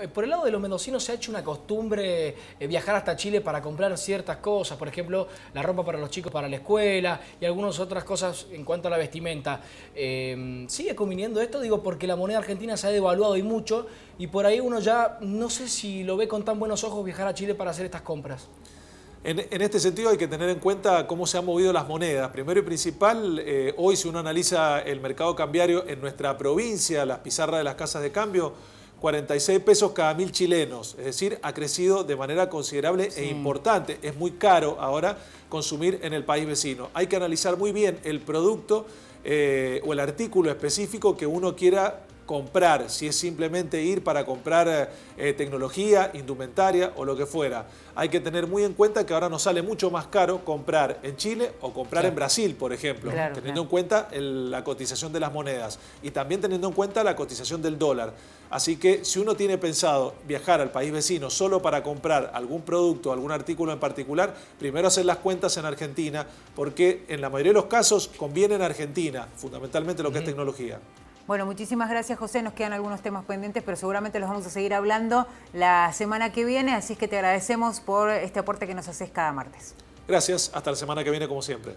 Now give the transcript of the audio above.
Eh, por el lado de los mendocinos se ha hecho una costumbre eh, viajar hasta Chile para comprar ciertas cosas, por ejemplo, la ropa para los chicos para la escuela y algunas otras cosas en cuanto a la vestimenta. Em, ¿Sigue conviniendo esto? Digo, porque la moneda argentina se ha devaluado y mucho y por ahí uno ya no sé si lo ve con tan buenos ojos viajar a Chile para hacer estas compras. En, este sentido hay que tener en cuenta cómo se han movido las monedas. Primero y principal, eh, hoy si uno analiza el mercado cambiario en nuestra provincia, las pizarras de las casas de cambio, 46 pesos cada mil chilenos, es decir, ha crecido de manera considerable e importante. Es muy caro ahora consumir en el país vecino. Hay que analizar muy bien el producto eh, o el artículo específico que uno quiera comprar, si es simplemente ir para comprar eh, eh, tecnología, indumentaria o lo que fuera. Hay que tener muy en cuenta que ahora nos sale mucho más caro comprar en Chile o comprar en Brasil, por ejemplo, teniendo en cuenta la cotización de las monedas y también teniendo en cuenta la cotización del dólar. Así que si uno tiene pensado viajar al país vecino solo para comprar algún producto, algún artículo en particular, primero hacer las cuentas en Argentina, porque en la mayoría de los casos conviene en Argentina, fundamentalmente lo que es tecnología. Bueno, muchísimas gracias, José. Nos quedan algunos temas pendientes, pero seguramente los vamos a seguir hablando la semana que viene. Así que te agradecemos por este aporte que nos haces cada martes. Gracias. Hasta la semana que viene, como siempre.